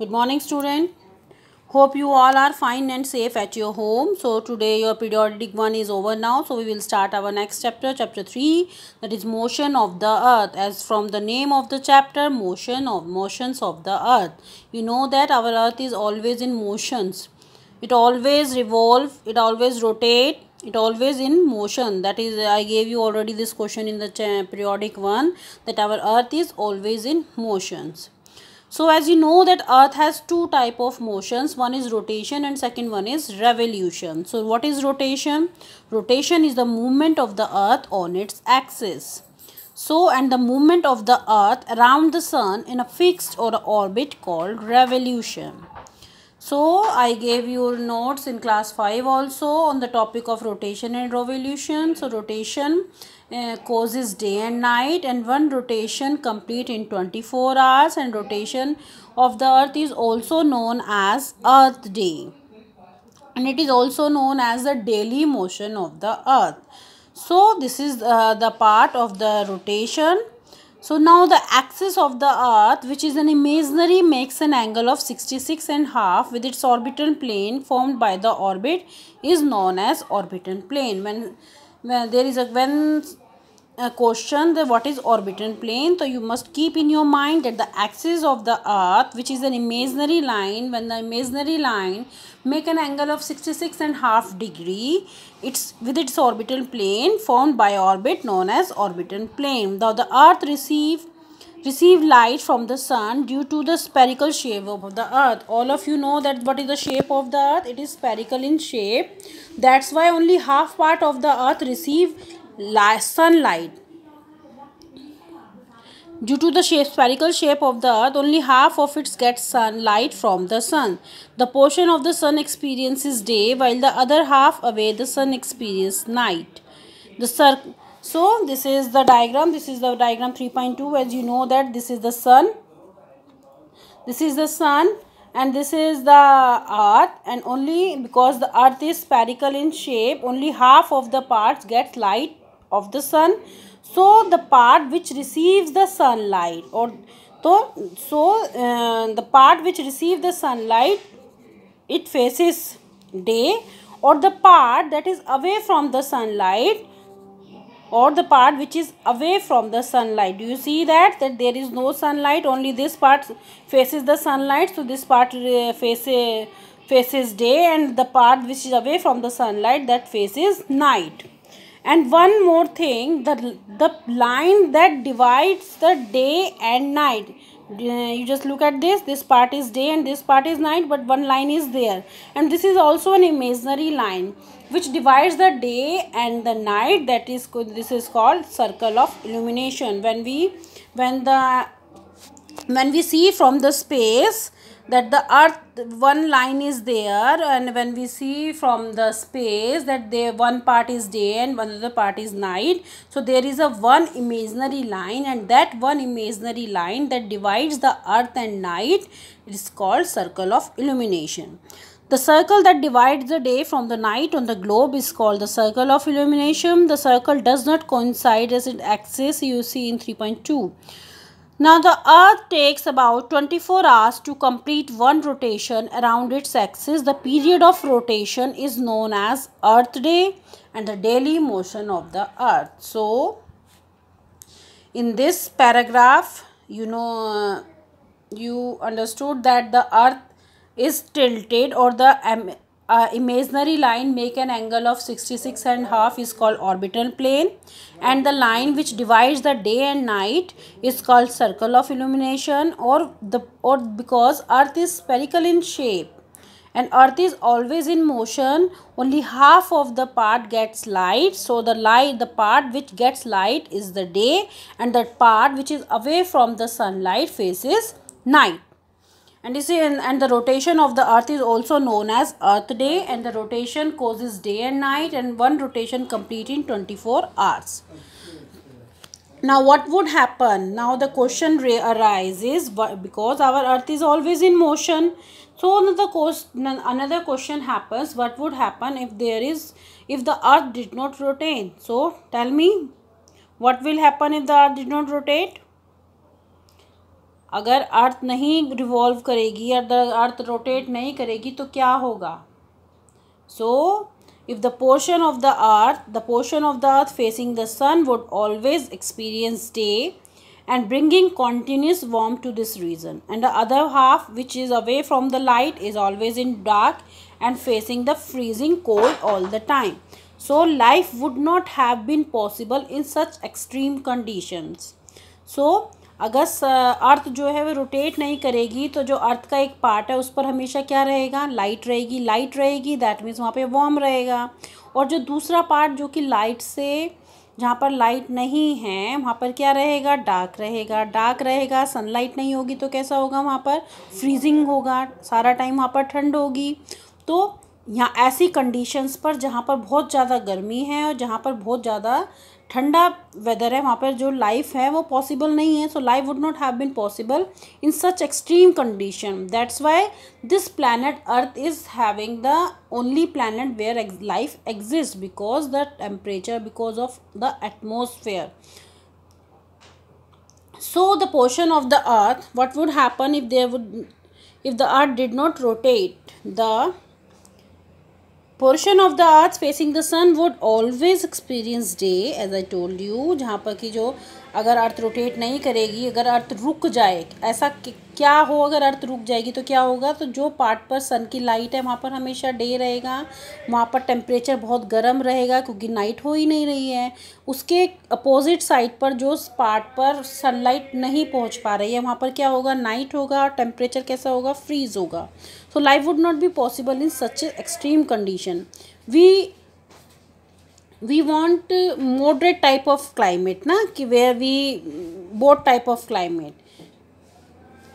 good morning student hope you all are fine and safe at your home so today your periodic one is over now so we will start our next chapter chapter 3 that is motion of the earth as from the name of the chapter motion of motions of the earth you know that our earth is always in motions it always revolve it always rotate it always in motion that is i gave you already this question in the periodic one that our earth is always in motions so as you know that earth has two type of motions one is rotation and second one is revolution so what is rotation rotation is the movement of the earth on its axis so and the movement of the earth around the sun in a fixed or orbit called revolution so I gave you notes in class 5 also on the topic of rotation and revolution. So rotation uh, causes day and night and one rotation complete in 24 hours and rotation of the earth is also known as earth day and it is also known as the daily motion of the earth so this is uh, the part of the rotation so now the axis of the earth which is an imaginary makes an angle of 66 and half with its orbital plane formed by the orbit is known as orbital plane when there is a when a question the what is orbital plane so you must keep in your mind that the axis of the earth which is an imaginary line when the imaginary line make an angle of 66 and half degree it's with its orbital plane formed by orbit known as orbital plane now the earth receive receive light from the sun due to the spherical shape of the earth all of you know that what is the shape of the earth it is spherical in shape that's why only half part of the earth receive sunlight due to the shape, spherical shape of the earth only half of it gets sunlight from the sun the portion of the sun experiences day while the other half away the sun experiences night the circle so this is the diagram this is the diagram 3.2 as you know that this is the sun this is the sun and this is the earth and only because the earth is spherical in shape only half of the parts get light of the sun so the part which receives the sunlight or so, so uh, the part which receives the sunlight it faces day or the part that is away from the sunlight or the part which is away from the sunlight do you see that that there is no sunlight only this part faces the sunlight so this part uh, faces faces day and the part which is away from the sunlight that faces night and one more thing the the line that divides the day and night you just look at this this part is day and this part is night but one line is there and this is also an imaginary line which divides the day and the night that is this is called circle of illumination when we when the when we see from the space that the earth one line is there and when we see from the space that they one part is day and one other part is night so there is a one imaginary line and that one imaginary line that divides the earth and night is called circle of illumination the circle that divides the day from the night on the globe is called the circle of illumination. The circle does not coincide as its axis you see in 3.2. Now the earth takes about 24 hours to complete one rotation around its axis. The period of rotation is known as earth day and the daily motion of the earth. So in this paragraph you know uh, you understood that the earth is tilted or the uh, imaginary line make an angle of 66 and half is called orbital plane and the line which divides the day and night is called circle of illumination or the or because earth is spherical in shape and earth is always in motion only half of the part gets light so the light the part which gets light is the day and that part which is away from the sunlight faces night and you see and, and the rotation of the earth is also known as earth day and the rotation causes day and night and one rotation complete in 24 hours now what would happen now the question arises because our earth is always in motion so another another question happens what would happen if there is if the earth did not rotate so tell me what will happen if the earth did not rotate अगर अर्थ नहीं revolve करेगी या earth rotate नहीं करेगी तो क्या होगा so if the portion of the earth the portion of the earth facing the sun would always experience day and bringing continuous warm to this region and the other half which is away from the light is always in dark and facing the freezing cold all the time so life would not have been possible in such extreme conditions so अगर earth जो है वो rotate नहीं करेगी तो जो अर्थ का एक पार्ट है उस पर हमेशा क्या रहेगा लाइट रहेगी लाइट रहेगी दैट मीन्स वहाँ पे वार्म रहेगा और जो दूसरा पार्ट जो कि लाइट से जहाँ पर लाइट नहीं है वहाँ पर क्या रहेगा डार्क रहेगा डार्क रहेगा सनलाइट नहीं होगी तो कैसा होगा वहाँ पर फ्रीजिंग होगा सारा टाइम वहाँ पर ठंड होगी तो यहाँ ऐसी कंडीशंस पर जहाँ पर बहुत ज़्यादा गर्मी है और जहाँ पर बहुत ज़्यादा ठंडा वेदर है वहाँ पर जो लाइफ है वो पॉसिबल नहीं है so life would not have been possible in such extreme condition that's why this planet earth is having the only planet where life exist because the temperature because of the atmosphere so the portion of the earth what would happen if there would if the earth did not rotate the portion of the earth facing the sun would always experience day as I told you जहाँ पर कि जो अगर earth rotate नहीं करेगी अगर अर्थ रुक जाए ऐसा क्या हो अगर अर्थ रुक जाएगी तो क्या होगा तो जो पार्ट पर सन की लाइट है वहाँ पर हमेशा डे रहेगा वहाँ पर टेम्परेचर बहुत गर्म रहेगा क्योंकि नाइट हो ही नहीं रही है उसके अपोजिट साइड पर जो पार्ट पर सनलाइट नहीं पहुँच पा रही है वहाँ पर क्या होगा नाइट होगा और टेम्परेचर कैसा होगा फ्रीज होगा so life would not be possible in such extreme condition we we want moderate type of climate ना कि where we boat type of climate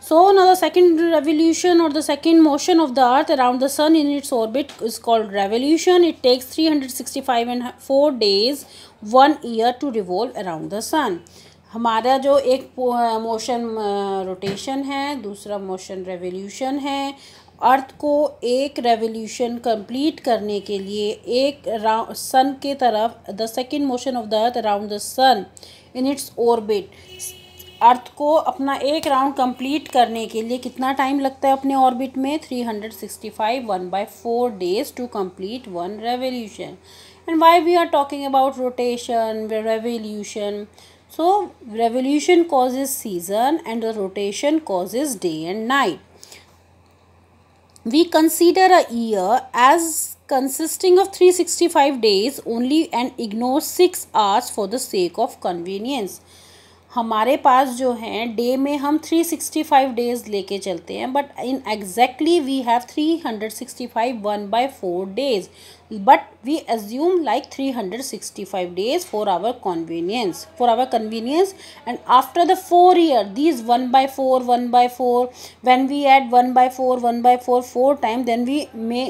so and the second revolution और the second motion of the earth around the sun in its orbit is called revolution it takes three hundred sixty five and four days one year to revolve around the sun हमारा जो एक motion rotation है दूसरा motion revolution है अर्थ को एक revolution complete करने के लिए एक सन के तरफ the second motion of the earth around the sun in its orbit earth को अपना एक राउंड कंप्लीट करने के लिए कितना टाइम लगता है अपने ऑर्बिट में 365 one by four days to complete one revolution and why we are talking about rotation revolution so revolution causes season and rotation rotation causes day and night we consider a year as consisting of 365 days only and ignore 6 hours for the sake of convenience हमारे पास जो हैं day में हम 365 days लेके चलते हैं but in exactly we have 365 one by four days but we assume like 365 days for our convenience for our convenience and after the four year these one by four one by four when we add one by four one by four four time then we may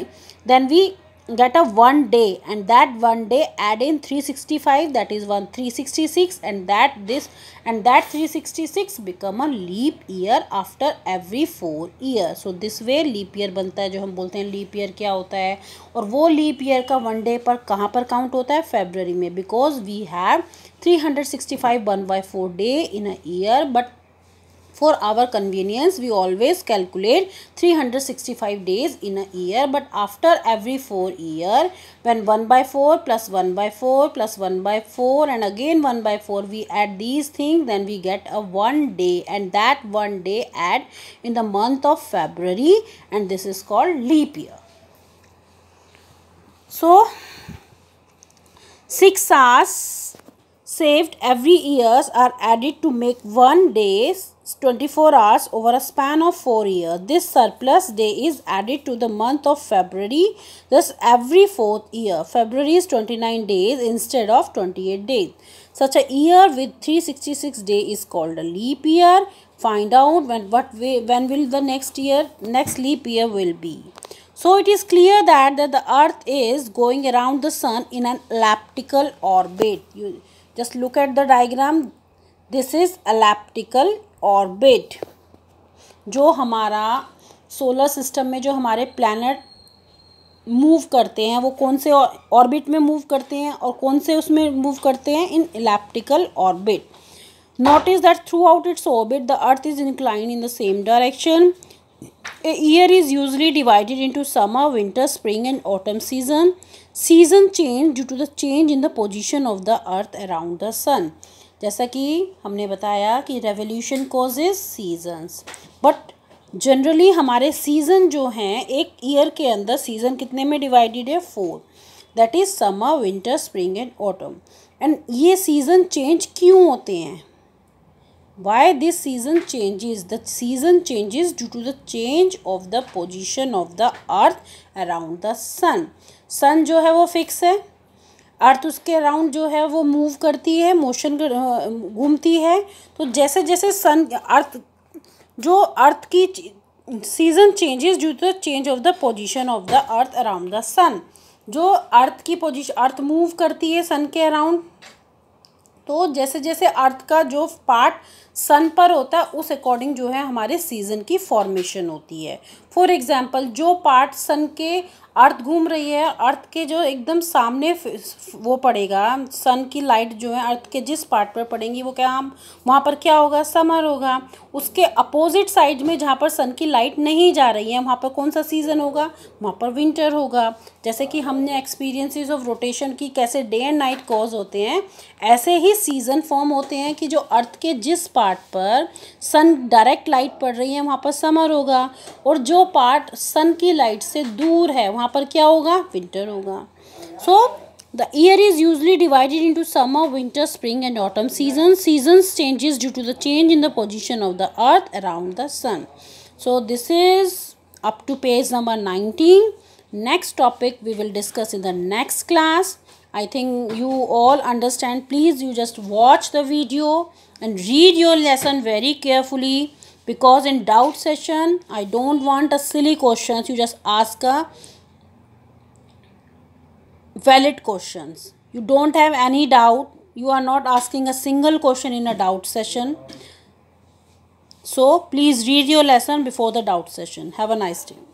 then we get a one day and that one day add in 365 that is one 366 and that this and that 366 become a leap year after every four year so this way leap year बनता है जो हम बोलते हैं leap year क्या होता है और वो leap year का one day पर कहाँ पर count होता है February में because we have 365 1 by 4 day in a year but for our convenience we always calculate 365 days in a year but after every 4 year when 1 by 4 plus 1 by 4 plus 1 by 4 and again 1 by 4 we add these things then we get a one day and that one day add in the month of February and this is called leap year. So 6 hours saved every years are added to make one day's 24 hours over a span of 4 years. This surplus day is added to the month of February, thus every 4th year. February is 29 days instead of 28 days. Such a year with 366 days is called a leap year. Find out when, what way, when will the next year, next leap year will be. So it is clear that, that the earth is going around the sun in an elliptical orbit. You just look at the diagram. This is elliptical orbit जो हमारा solar system में जो हमारे planet move करते हैं वो कौन से ऑर्बिट में मूव करते हैं और कौन से उसमें मूव करते हैं in elliptical orbit is that throughout its orbit the earth is incline in the same direction a year is usually divided into summer winter spring and autumn season season change due to the change in the position of the earth around the sun जैसा कि हमने बताया कि revolution causes seasons but generally हमारे season जो हैं एक year के अंदर सीज़न कितने में डिवाइडेड है four that is summer winter spring and autumn एंड ये सीज़न चेंज क्यों होते हैं why this season changes the season changes due to the change of the position of the earth around the sun sun जो है वो fix है अर्थ उसके अराउंड जो है वो मूव करती है मोशन घूमती है तो जैसे जैसे सन अर्थ जो अर्थ की season changes due to change of the position of the earth around the sun जो अर्थ की पोजीशन अर्थ मूव करती है सन के अराउंड तो जैसे जैसे अर्थ का जो पार्ट सन पर होता है उस अकॉर्डिंग जो है हमारे सीजन की फॉर्मेशन होती है फॉर एग्जाम्पल जो पार्ट सन के अर्थ घूम रही है अर्थ के जो एकदम सामने वो पड़ेगा सन की लाइट जो है अर्थ के जिस पार्ट पर पड़ेंगी वो क्या हम वहाँ पर क्या होगा समर होगा उसके अपोजिट साइड में जहाँ पर सन की लाइट नहीं जा रही है वहाँ पर कौन सा सीज़न होगा वहाँ पर विंटर होगा जैसे कि हमने एक्सपीरियंसिस ऑफ रोटेशन की कैसे डे एंड नाइट कॉज होते हैं ऐसे ही सीज़न फॉर्म होते हैं कि जो अर्थ के जिस पार्ट पर सन डायरेक्ट लाइट पड़ रही है वहाँ पर समर होगा और जो पार्ट सन की लाइट से दूर है वहाँ पर क्या होगा विंटर होगा so the year is usually divided into summer winter spring and autumn season season changes due to the change in the position of the earth around the sun so this is up to page number nineteen next topic we will discuss in the next class I think you all understand please you just watch the video and read your lesson very carefully because in doubt session I don't want a silly questions you just ask a valid questions you don't have any doubt you are not asking a single question in a doubt session so please read your lesson before the doubt session have a nice day